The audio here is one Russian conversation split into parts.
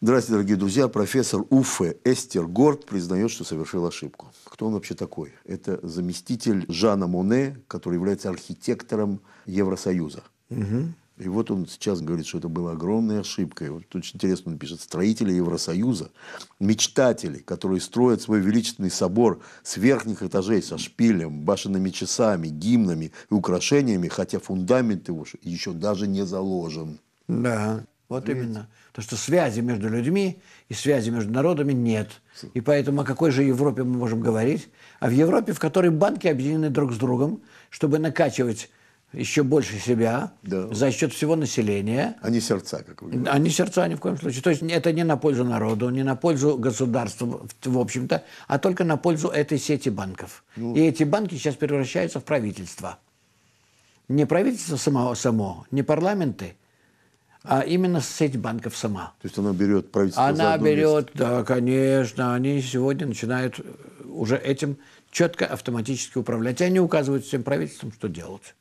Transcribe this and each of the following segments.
Здравствуйте, дорогие друзья. Профессор Уфе Эстер Горд признает, что совершил ошибку. Кто он вообще такой? Это заместитель Жана Моне, который является архитектором Евросоюза. Угу. И вот он сейчас говорит, что это была огромная ошибка. И вот очень интересно он пишет. Строители Евросоюза, мечтатели, которые строят свой величественный собор с верхних этажей, со шпилем, башенными часами, гимнами и украшениями, хотя фундамент его еще даже не заложен. Да. Вот Видите? именно. То, что связи между людьми и связи между народами нет. И поэтому о какой же Европе мы можем говорить? А в Европе, в которой банки объединены друг с другом, чтобы накачивать еще больше себя да. за счет всего населения. Они а сердца, как вы говорите. Они а сердца ни в коем случае. То есть это не на пользу народу, не на пользу государству, в общем-то, а только на пользу этой сети банков. Ну. И эти банки сейчас превращаются в правительство. Не правительство само, само не парламенты – а именно сеть банков сама. То есть она берет правительство Она берет, место. да, конечно. Они сегодня начинают э, уже этим четко автоматически управлять. И они указывают всем правительствам, что делать.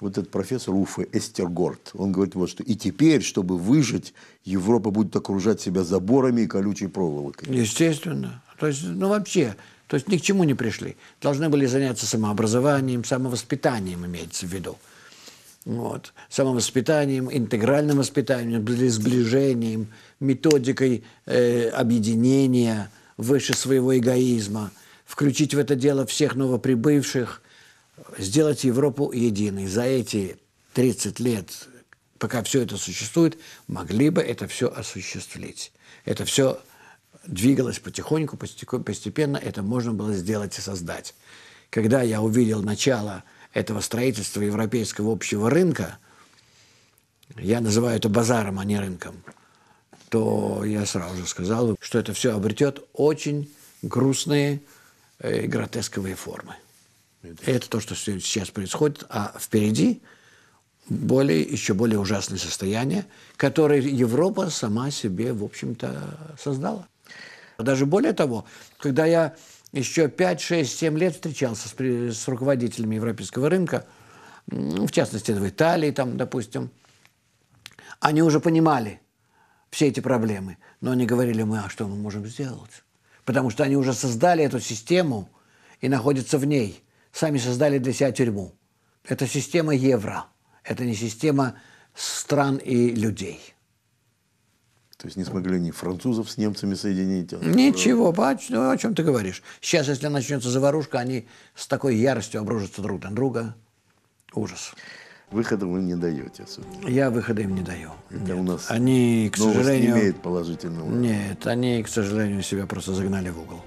Вот этот профессор Уфы Эстергорд, он говорит вот что. И теперь, чтобы выжить, Европа будет окружать себя заборами и колючей проволокой. Естественно. То есть, ну вообще, то есть ни к чему не пришли. Должны были заняться самообразованием, самовоспитанием, имеется в виду вот, самовоспитанием, интегральным воспитанием, сближением, методикой э, объединения выше своего эгоизма, включить в это дело всех новоприбывших, сделать Европу единой. За эти 30 лет, пока все это существует, могли бы это все осуществить. Это все двигалось потихоньку, постепенно это можно было сделать и создать. Когда я увидел начало этого строительства европейского общего рынка, я называю это базаром, а не рынком, то я сразу же сказал, что это все обретет очень грустные и э, гротесковые формы. Это. это то, что сейчас происходит, а впереди более, еще более ужасное состояние, которое Европа сама себе, в общем-то, создала. Даже более того, когда я еще 5, 6, 7 лет встречался с, с руководителями европейского рынка, в частности, в Италии, там, допустим. Они уже понимали все эти проблемы, но они говорили, мы, а что мы можем сделать? Потому что они уже создали эту систему и находятся в ней. Сами создали для себя тюрьму. Это система евро. Это не система стран и людей. То есть не смогли ни французов с немцами соединить. А Ничего, по, ну, о чем ты говоришь. Сейчас, если начнется заварушка, они с такой яростью обрушатся друг на друга. Ужас. Выхода вы не даете особенно. Я выхода им не даю. Это у нас они, к сожалению, не имеет положительного. Нет, они, к сожалению, себя просто загнали в угол.